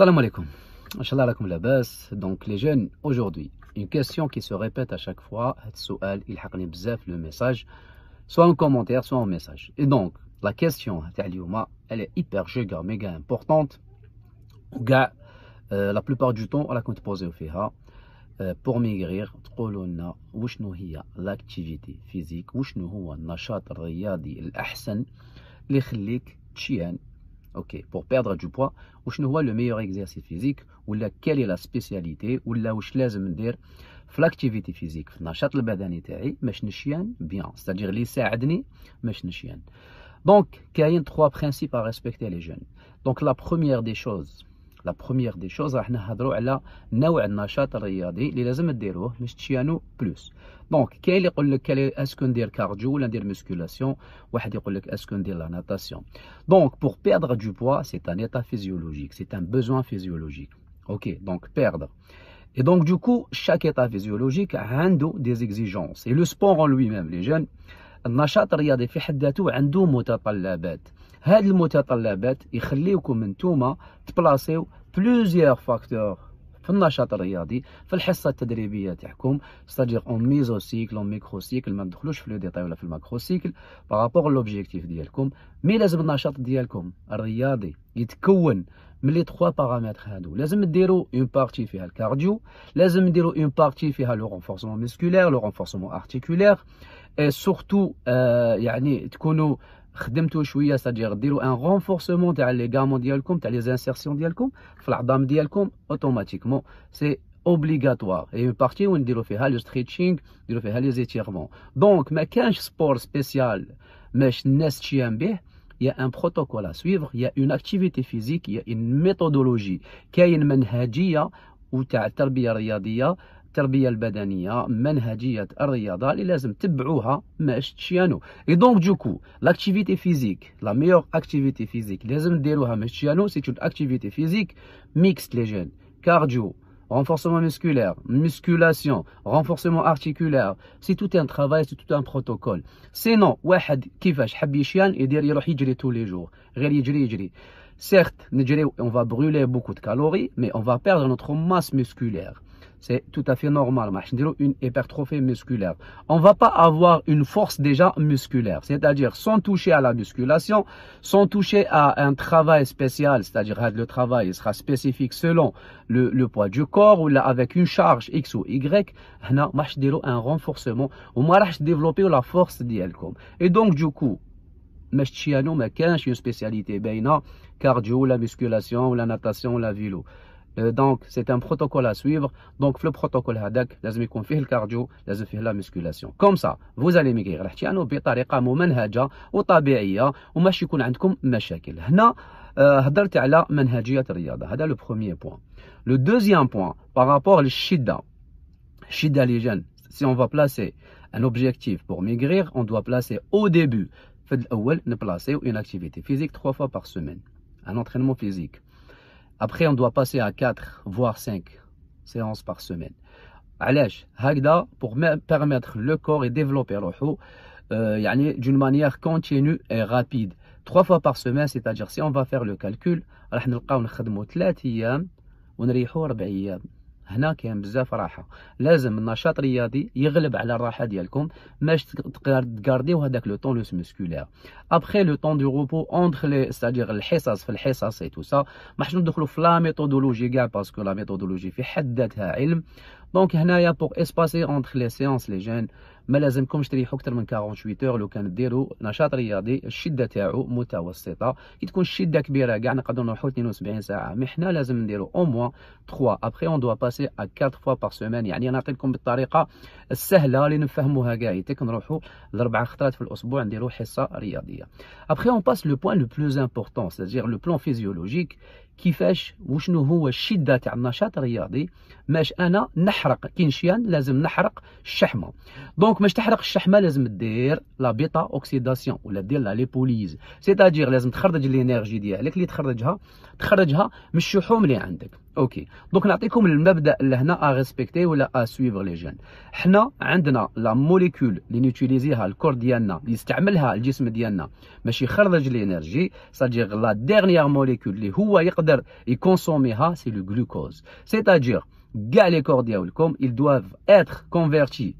Salam alaikum. Inch'Allah la Donc les jeunes, aujourd'hui, une question qui se répète à chaque fois, il le message, soit en commentaire, soit en message. Et donc, la question elle est hyper giga, méga importante. Euh, la plupart du temps, on la compte poser au fiha. Euh, pour maigrir, وشنو l'activité physique, Ok, pour perdre du poids, ou le meilleur exercice physique, ou la quelle est la spécialité, ou là, je لازم me dire, l'activité physique, في النشاط البدني تاعي باش نشيان bien, c'est-à-dire اللي je باش نشيان. Donc, a trois principes à respecter les jeunes. Donc la première des choses, لا بروميير دي شوز راح نهضروا على نوع النشاط الرياضي اللي لازم ديروه est تشيانو بلوس دونك كاين اللي يقول لك اسكو ندير كارديو ولا ندير مسكولاسيون واحد يقول لك اسكو ندير لا ناتاسيون دونك بور perdre دو بوا سي ان ايتا فيزيولوجيك سي ان besoin فيزيولوجيك اوكي دونك perdre. Et donc, du coup, chaque état physiologique a des exigences. Et le sport en lui-même, les jeunes, النشاط الرياضي في حد ذاته عنده متطلبات هاد المتطلبات يخليوكم نتوما تبلاصيو بلوزيغ فاكتور في النشاط الرياضي في الحصه التدريبيه تاعكم ستادير اون ميزو سيكل اون ميكرو سيكل ما ندخلوش في لو ديتاي ولا في الماكرو سيكل بارابور لوبجيكتيف ديالكم مي لازم النشاط ديالكم الرياضي يتكون من لي تخوا بارامتر هادو لازم ديروا اون بارتي فيها الكارديو لازم ديروا اون بارتي فيها لو رونفورسمون ميسكولير لو رونفورسمون ارتيكولير Et euh, surtout, il y a un renforcement des liens de dial-com, insertions de dial-com, des flardements de automatiquement, c'est obligatoire. Et une partie, on dit qu'on fait le stretching, on fait les étirements. Donc, mais quand je fais un sport spécial, il y a un protocole à suivre, il y a une activité physique, il y a une méthodologie. qui y une méthode ou un terbia التربيه البدنيه منهجيه الرياضه اللي لازم تبعوها ماش تشيانو اي دونك دوكو لاكتيفيتي فيزيك لا ميور اكتيفيتي فيزيك لازم ديروها ماش تشيانو سي اون اكتيفيتي فيزيك ميكس لي جين كارديو renforcement musculaire, musculation, renforcement articulaire. C'est tout un travail, c'est tout un protocole. Sinon, واحد كيفاش حب يشيان يدير يروح يجري tous les jours. غير يجري يجري. Certes, on va brûler beaucoup de calories, mais on va perdre notre masse musculaire. C'est tout à fait normal. Une hypertrophie musculaire. On ne va pas avoir une force déjà musculaire. C'est-à-dire sans toucher à la musculation, sans toucher à un travail spécial. C'est-à-dire ah, le travail sera spécifique selon le, poids du corps ou avec une charge X ou Y. Ah on a un renforcement. On va développer la force d'IELCOM. Et donc, du coup, mais chiano mais qu'est-ce une spécialité ben il cardio la musculation la natation la vélo euh, donc c'est un protocole à suivre donc le protocole hadak لازم يكون فيه الكارديو لازم فيه لا musculation comme ça vous allez migrer maigrir chiano بطريقه ممنهجه وطبيعيه وماشي يكون عندكم مشاكل هنا هضرت على منهجيه الرياضه C'est le premier point. Le deuxième point, par rapport للشده الشده للجن si on va placer un objectif pour migrer, on doit placer au début fait l'awel ne une activité physique trois fois par semaine un entraînement physique après on doit passer à quatre voire cinq séances par semaine allez hagda pour permettre le corps et développer le haut euh, d'une manière continue et rapide trois fois par semaine c'est à dire si on va faire le calcul on va faire le calcul هنا كاين يعني بزاف راحه لازم النشاط الرياضي يغلب على الراحه ديالكم باش تكارديو هذاك لو طون لو موسكولير ابخي لو طون دو روبو اونتر ستادير الحصص في الحصص اي تو سا ما حش ندخلوا في لا ميثودولوجي كاع باسكو لا ميثودولوجي في حد ذاتها علم دونك هنايا بوغ اسباسي اونتر لي سيونس لي جين ما لازمكمش تريحوا اكثر من 48 اور لو كان ديروا نشاط رياضي الشده تاعو متوسطه كي تكون الشده كبيره كاع نقدروا نروحوا 72 ساعه مي حنا لازم نديروا او موا 3 ابخي اون دو باسي ا 4 فوا بار سيمين يعني انا نعطيكم بالطريقه السهله اللي نفهموها كاع يتك نروحوا لاربع خطرات في الاسبوع نديروا حصه رياضيه ابخي اون باس لو بوين لو بلوز امبورطون سيتادير لو بلون فيزيولوجيك كيفاش وشنو هو الشده تاع النشاط الرياضي ماش انا نحرق كينشيان لازم نحرق الشحمه دونك باش تحرق الشحمه لازم دير لا بيتا اوكسيداسيون ولا دير لا ليبوليز سيتادجير لازم تخرج الانرجي ديالك اللي تخرجها تخرجها من الشحوم اللي عندك اوكي دونك نعطيكم المبدا اللي هنا ا ريسبكتي ولا ا سويفر لي جين حنا عندنا لا موليكول اللي نوتيليزيها الكور ديالنا اللي يستعملها الجسم ديالنا باش يخرج انرجي سادير لا ديرنيير موليكول اللي هو يقدر يكونسوميها سي لو سي تاجير كاع لي كور ديالكم ils دواف اتر كونفيرتي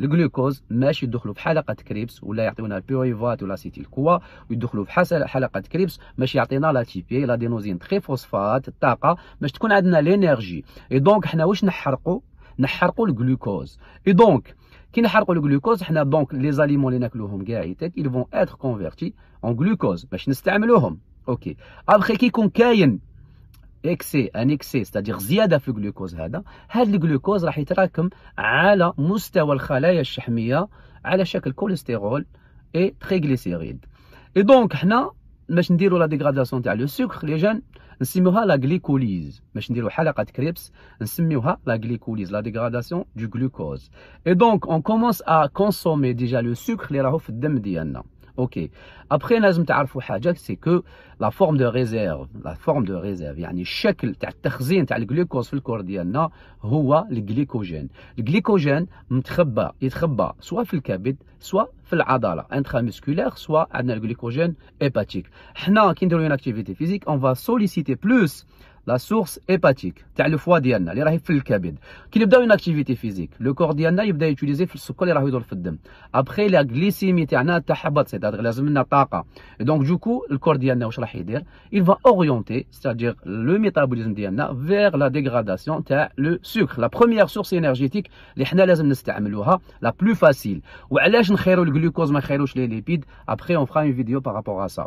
الجلوكوز ماشي يدخلوا في حلقه كريبس ولا يعطيونا البيريفات ولا سيتي الكوا ويدخلوا في حلقه كريبس باش يعطينا لا تي بي لا دينوزين تخي فوسفات الطاقه باش تكون عندنا لينيرجي اي دونك حنا واش نحرقوا نحرقوا الجلوكوز اي دونك كي نحرقوا الجلوكوز حنا دونك لي زاليمون اللي ناكلوهم كاع يتاك يل فون اتر كونفيرتي اون جلوكوز باش نستعملوهم اوكي ابخي كي يكون كاين اكسي ان اكسي ستادير زياده في الجلوكوز هذا هذا الجلوكوز راح يتراكم على مستوى الخلايا الشحميه على شكل كوليسترول اي تريغليسيريد اي دونك حنا باش نديرو لا ديغراداسيون تاع لو سكر لي جون نسميوها لا غليكوليز باش نديرو حلقه كريبس نسميوها لا غليكوليز لا ديغراداسيون دو جلوكوز اي دونك اون كومونس ا كونسومي ديجا لو سكر اللي راهو في الدم ديالنا Ok. Après, il nous faut savoir que la forme de réserve, la forme de réserve, c'est-à-dire chaque stockage d'énergie qu'on fait au quotidien, c'est le glycogène. Le glycogène se trouve soit dans le foie, soit dans les muscles, soit dans le glycogène hépatique. Nous, on fait de l'activité physique, on va solliciter plus la source hépatique, c'est le foie d'Yanna, les rahifs le cabid. Qui n'est pas une activité physique. Le corps d'Yanna, il est utilisé pour ce qu'on est dans le Après, la glycémie, c'est-à-dire la zmina taqa. Et donc, du coup, le corps d'Yanna, il va orienter, c'est-à-dire le métabolisme d'Yanna, vers la dégradation, c'est le sucre. La première source énergétique, la plus facile. Ou alors, je le glucose, mais je les lipides. Après, on fera une vidéo par rapport à ça.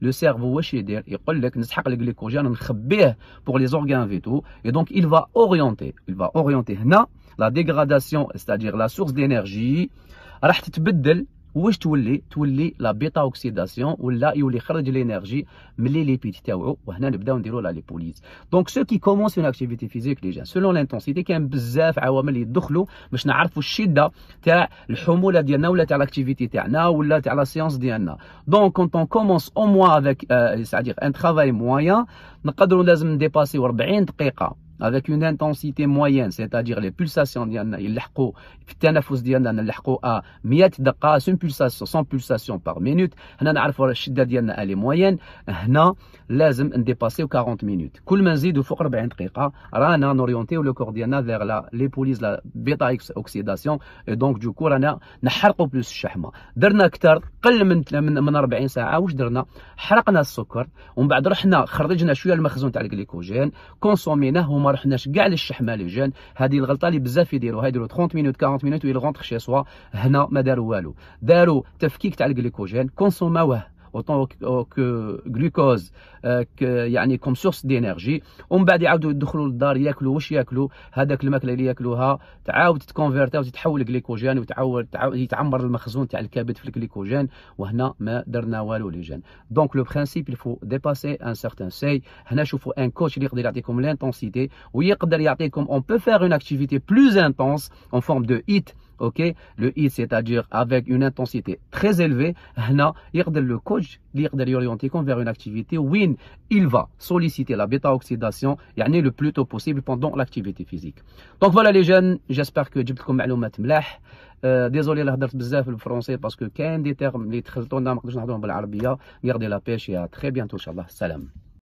le cerveau, il dit, il dit, il dit, pour les organes vitaux. Et donc, il va orienter, il va orienter, la dégradation, c'est-à-dire la source d'énergie, elle va se واش تولي تولي لا بيتا اوكسيداسيون ولا يولي يخرج لينيرجي من لي ليبيد تاوعو وهنا نبداو نديرو لا ليبوليز دونك سو كي كومونس اون اكتيفيتي فيزيك ديجا سولون لانتونسيتي كاين بزاف عوامل يدخلوا باش نعرفوا الشده تاع الحموله ديالنا ولا تاع لاكتيفيتي تاعنا ولا تاع لا سيونس ديالنا دونك كونت اون كومونس او موا افيك سادير ان ترافاي موان نقدروا لازم نديباسيو 40 دقيقه avec une intensité moyenne c'est-à-dire les pulsations ديالنا يلحقوا في التنفس ديالنا نلحقوا ا 100 دقه 100 pulsation 100 pulsation par minute هنا نعرفوا الشده ديالنا الي موين هنا لازم نديباسيو 40 minutes كل ما نزيدوا فوق 40 دقيقه رانا نوريونتيو لو كور ديالنا فيغ لا ليبوليز لا بيتا اكس اوكسيداسيون دونك دو كو رانا نحرقوا بلوس الشحمه درنا اكثر قل من من 40 ساعه واش درنا حرقنا السكر ومن بعد رحنا خرجنا شويه المخزون تاع الجليكوجين كونسوميناه هما رحناش كاع للشحمالي جان هذه الغلطه اللي بزاف يديروها يديروا 30 مينوت 40 مينوت ويل غونتر شي سوا هنا ما داروا والو داروا تفكيك تاع الجلوكوجين كونسوماوه اوطون كو غلوكوز يعني كوم سورس دي انرجي ومن بعد يعاودوا يدخلوا للدار ياكلوا واش ياكلوا هذاك الماكله اللي ياكلوها تعاود تكونفيرتا وتتحول لجليكوجين وتعاود يتعمر المخزون تاع الكبد في الجليكوجين وهنا ما درنا والو لي جين دونك لو برينسيپ الفو ديباسي ان سيغتان سي هنا شوفوا ان كوتش اللي يقدر يعطيكم لانتونسيتي ويقدر يعطيكم اون بو فير اون اكتيفيتي بلوز انتونس اون فورم دو هيت ok le I, c'est-à-dire avec une intensité très élevée هنا يقدر le coach يقدر كون vers une activité win il va solliciter la bêta oxydation يعني le plus tôt possible pendant l'activité physique donc voilà les jeunes j'espère que جبت لكم معلومات ملاح ديزولي اللي هضرت بزاف بالفرونسي باسكو كاين دي تيرم تخلطونا ما نقدرش نهضرهم بالعربيه Gardez la pêche et à très bientôt,